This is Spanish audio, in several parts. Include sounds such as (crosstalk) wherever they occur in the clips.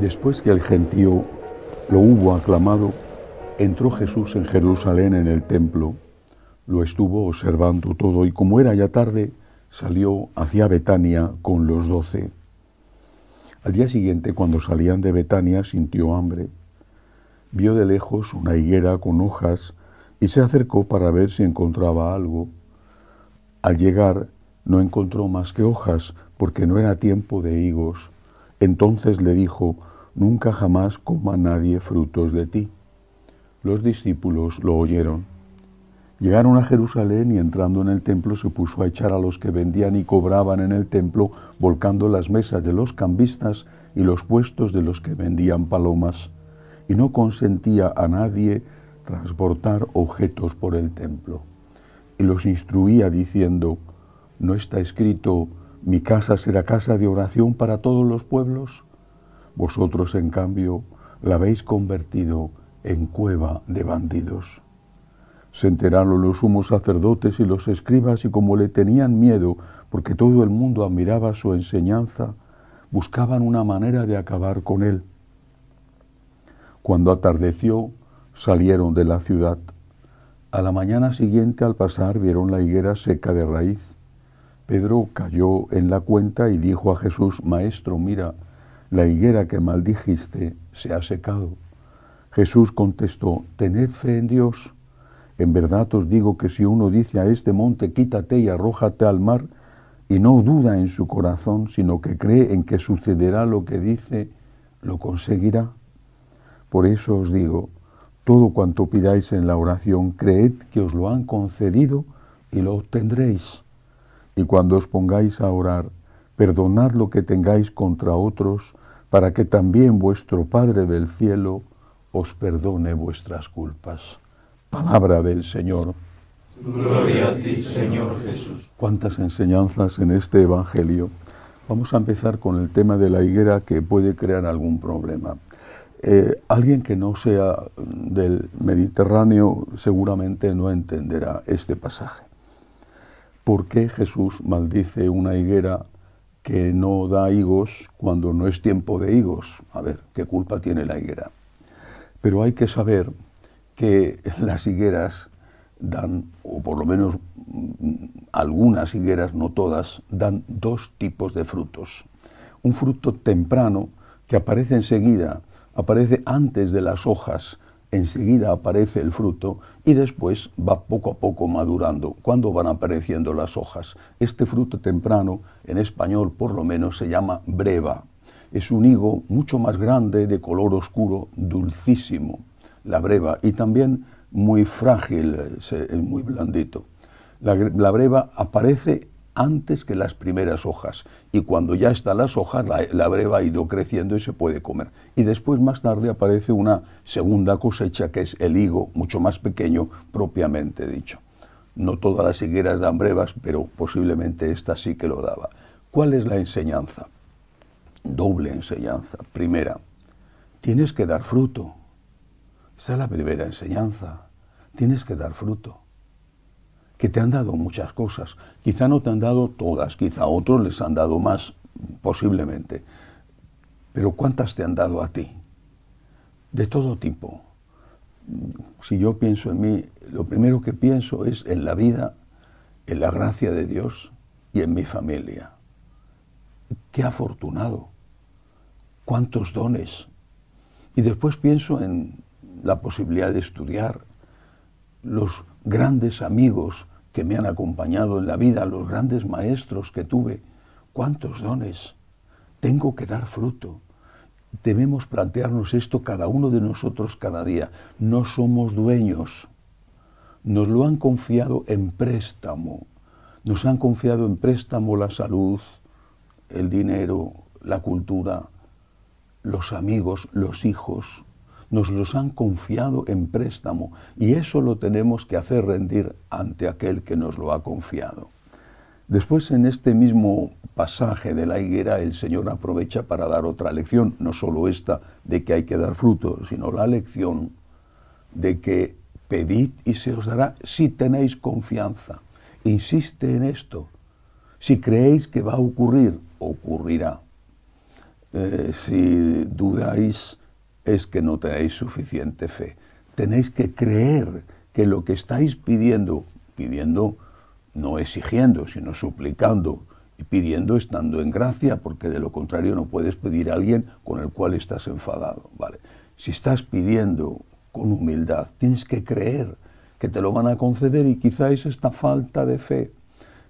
Después que el gentío lo hubo aclamado, entró Jesús en Jerusalén en el templo, lo estuvo observando todo y como era ya tarde, salió hacia Betania con los doce. Al día siguiente, cuando salían de Betania, sintió hambre. Vio de lejos una higuera con hojas y se acercó para ver si encontraba algo. Al llegar, no encontró más que hojas, porque no era tiempo de higos. Entonces le dijo, Nunca jamás coma nadie frutos de ti. Los discípulos lo oyeron. Llegaron a Jerusalén y entrando en el templo se puso a echar a los que vendían y cobraban en el templo, volcando las mesas de los cambistas y los puestos de los que vendían palomas. Y no consentía a nadie transportar objetos por el templo. Y los instruía diciendo, ¿no está escrito, mi casa será casa de oración para todos los pueblos. Vosotros, en cambio, la habéis convertido en cueva de bandidos. Se enteraron los sumos sacerdotes y los escribas y como le tenían miedo, porque todo el mundo admiraba su enseñanza, buscaban una manera de acabar con él. Cuando atardeció, salieron de la ciudad. A la mañana siguiente, al pasar, vieron la higuera seca de raíz Pedro cayó en la cuenta y dijo a Jesús, Maestro, mira, la higuera que maldijiste se ha secado. Jesús contestó, Tened fe en Dios. En verdad os digo que si uno dice a este monte, quítate y arrójate al mar, y no duda en su corazón, sino que cree en que sucederá lo que dice, lo conseguirá. Por eso os digo, todo cuanto pidáis en la oración, creed que os lo han concedido y lo obtendréis. Y cuando os pongáis a orar, perdonad lo que tengáis contra otros, para que también vuestro Padre del cielo os perdone vuestras culpas. Palabra del Señor. Gloria a ti, Señor Jesús. Cuántas enseñanzas en este Evangelio. Vamos a empezar con el tema de la higuera que puede crear algún problema. Eh, alguien que no sea del Mediterráneo seguramente no entenderá este pasaje. ¿por qué Jesús maldice una higuera que no da higos cuando no es tiempo de higos? A ver, ¿qué culpa tiene la higuera? Pero hay que saber que (laughs) las higueras dan, o por lo menos mm, algunas higueras, no todas, dan dos tipos de frutos. Un fruto temprano que aparece enseguida, aparece antes de las hojas, enseguida aparece el fruto y después va poco a poco madurando, cuando van apareciendo las hojas. Este fruto temprano, en español por lo menos, se llama breva. Es un higo mucho más grande, de color oscuro, dulcísimo, la breva, y también muy frágil, es muy blandito. la breva aparece antes que las primeras hojas. Y cuando ya están las hojas, la, breva ha ido creciendo y se puede comer. Y después, más tarde, aparece una segunda cosecha, que es el higo, mucho más pequeño, propiamente dicho. No todas las higueras dan brevas, pero posiblemente esta sí que lo daba. ¿Cuál es la enseñanza? Doble enseñanza. Primera, tienes que dar fruto. Esa es la primera enseñanza. Tienes que dar fruto que te han dado muchas cosas. Quizá no te han dado todas, quizá otros les han dado más, posiblemente. Pero ¿cuántas te han dado a ti? De todo tipo. Si yo pienso en mí, lo primero que pienso es en la vida, en la gracia de Dios y en mi familia. Qué afortunado. Cuántos dones. Y después pienso en la posibilidad de estudiar, los grandes amigos que me han acompañado en la vida, los grandes maestros que tuve, cuántos dones. Tengo que dar fruto. Debemos plantearnos esto cada uno de nosotros cada día. No somos dueños. Nos lo han confiado en préstamo. Nos han confiado en préstamo la salud, el dinero, la cultura, los amigos, los hijos nos los han confiado en préstamo y eso lo tenemos que hacer rendir ante aquel que nos lo ha confiado. Después, en este mismo pasaje de la higuera, el Señor aprovecha para dar otra lección, no solo esta de que hay que dar fruto, sino la lección de que pedid y se os dará si tenéis confianza. Insiste en esto. Si creéis que va a ocurrir, ocurrirá. Eh, si dudáis, es que no tenéis suficiente fe. Tenéis que creer que lo que estáis pidiendo, pidiendo no exigiendo, sino suplicando, y pidiendo estando en gracia, porque de lo contrario no puedes pedir a alguien con el cual estás enfadado. Vale. Si estás pidiendo con humildad, tienes que creer que te lo van a conceder y quizá es esta falta de fe.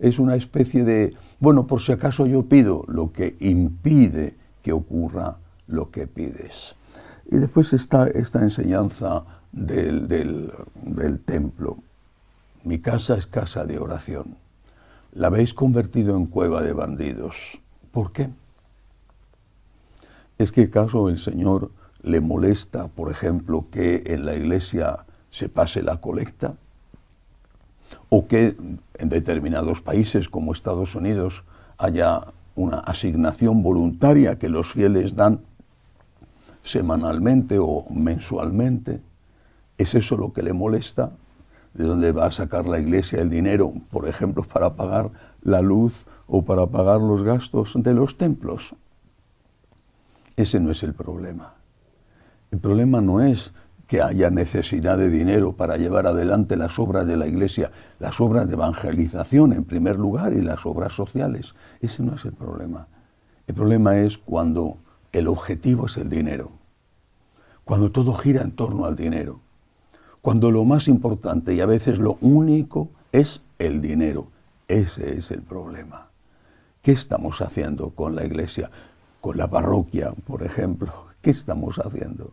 Es una especie de, bueno, por si acaso yo pido, lo que impide que ocurra lo que pides. Y después está esta enseñanza del, templo. Mi casa es casa de oración. La habéis convertido en cueva de bandidos. ¿Por qué? ¿Es que acaso el Señor le molesta, por ejemplo, que en la iglesia se pase la colecta? ¿O que en determinados países como Estados Unidos haya una asignación voluntaria que los fieles dan semanalmente o mensualmente. ¿Es eso lo que le molesta? ¿De dónde va a sacar la iglesia el dinero, por ejemplo, para pagar la luz o para pagar los gastos de los templos? Ese no es el problema. El problema no es que haya necesidad de dinero para llevar adelante las obras de la Iglesia, las obras de evangelización en primer lugar y las obras sociales. Ese no es el problema. El problema es cuando el objetivo es el dinero. Cuando todo gira en torno al dinero. Cuando lo más importante y a veces lo único es el dinero. Ese es el problema. ¿Qué estamos haciendo con la iglesia? Con la parroquia, por ejemplo. (laughs) ¿Qué estamos haciendo?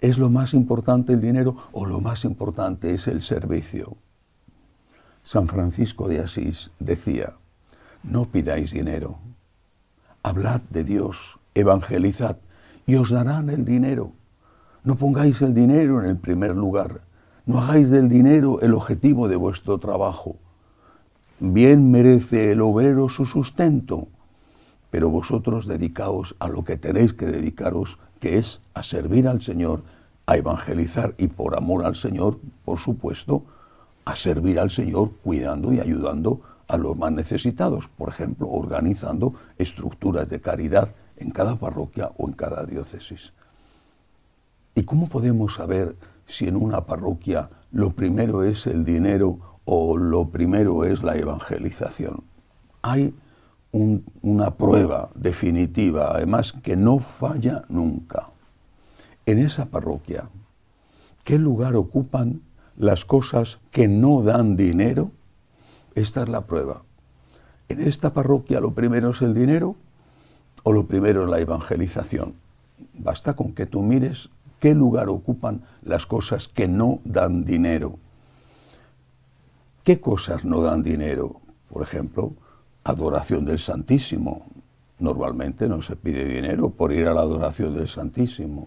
¿Es lo más importante el dinero o lo más importante es el servicio? San Francisco de Asís decía, no pidáis dinero, hablad de Dios, evangelizad y os darán el dinero. No pongáis el dinero en el primer lugar. No hagáis del dinero el objetivo de vuestro trabajo. Bien merece el obrero su sustento, pero vosotros dedicaos a lo que tenéis que dedicaros, que es a servir al Señor, a evangelizar y por amor al Señor, por supuesto, a servir al Señor cuidando y ayudando a los más necesitados, por ejemplo, organizando estructuras de caridad en cada parroquia o en cada diócesis. ¿Y cómo podemos saber si en una parroquia lo primero es el dinero o lo primero es la evangelización? Hay una prueba definitiva, además, que no falla nunca. En esa parroquia, ¿qué lugar ocupan las cosas que no dan dinero? Esta es la prueba. En esta parroquia lo primero es el dinero, o lo primero es la evangelización. Basta con que tú mires qué lugar ocupan las cosas que no dan dinero. ¿Qué cosas no dan dinero? Por ejemplo, adoración del Santísimo. Normalmente no se pide dinero por ir a la adoración del Santísimo.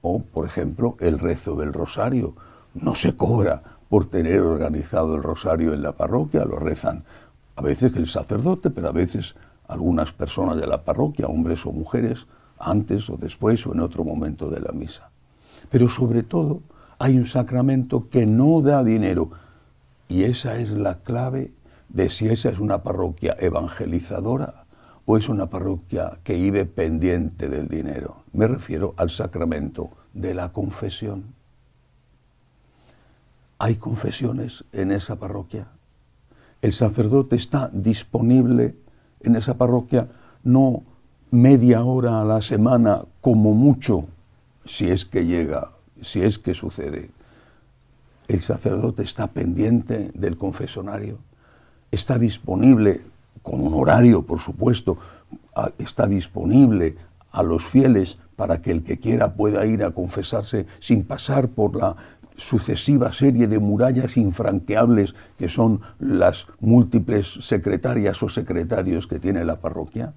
O, por ejemplo, el rezo del rosario. No se cobra por tener organizado el rosario en la parroquia, lo rezan a veces el sacerdote, pero a veces algunas personas de la parroquia, hombres o mujeres, antes o después o en otro momento de la misa. Pero sobre todo hay un sacramento que no da dinero y esa es la clave de si esa es una parroquia evangelizadora o es una parroquia que vive pendiente del dinero. Me refiero al sacramento de la confesión. ¿Hay confesiones en esa parroquia? El sacerdote está disponible en esa parroquia no media hora a la semana como mucho, si es que llega, si es que sucede. El sacerdote está pendiente del confesonario, está disponible, con un horario por supuesto, está disponible a los fieles para que el que quiera pueda ir a confesarse sin pasar por la sucesiva serie de murallas infranqueables que son las múltiples secretarias o secretarios que tiene la parroquia?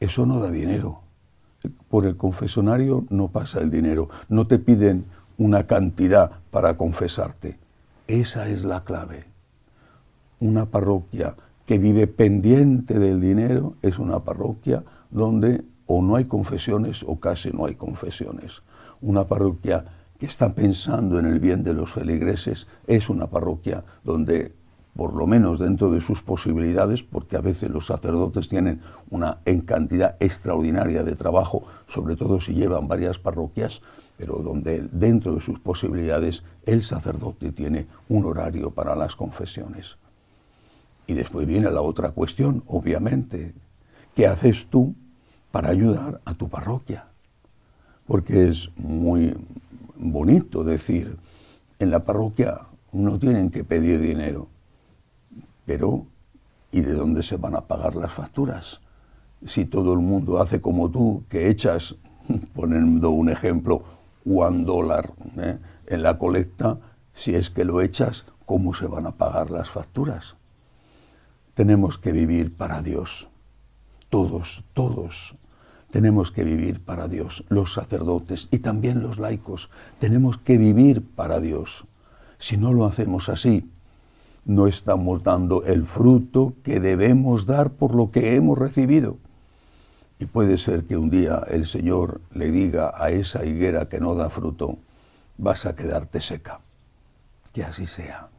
Eso no da dinero. Por el confesonario no pasa el dinero. No te piden una cantidad para confesarte. Esa es la clave. Una parroquia que vive pendiente del dinero es una parroquia donde o no hay confesiones o casi no hay confesiones. Una parroquia que está pensando en el bien de los feligreses, es una parroquia donde, por lo menos dentro de sus posibilidades, porque a veces los sacerdotes tienen una en cantidad extraordinaria de trabajo, sobre todo si llevan varias parroquias, pero donde dentro de sus posibilidades el sacerdote tiene un horario para las confesiones. Y después viene la otra cuestión, obviamente, ¿qué haces tú para ayudar a tu parroquia? Porque es muy bonito decir, en la parroquia no tienen que pedir dinero, pero ¿y de dónde se van a pagar las facturas? Si todo el mundo hace como tú, que echas, (laughs) poniendo un ejemplo, one dólar ¿eh? en la colecta, si es que lo echas, ¿cómo se van a pagar las facturas? Tenemos que vivir para Dios, todos, todos, tenemos que vivir para Dios, los sacerdotes y también los laicos, tenemos que vivir para Dios. Si no lo hacemos así, no estamos dando el fruto que debemos dar por lo que hemos recibido. Y puede ser que un día el Señor le diga a esa higuera que no da fruto, vas a quedarte seca. Que así sea.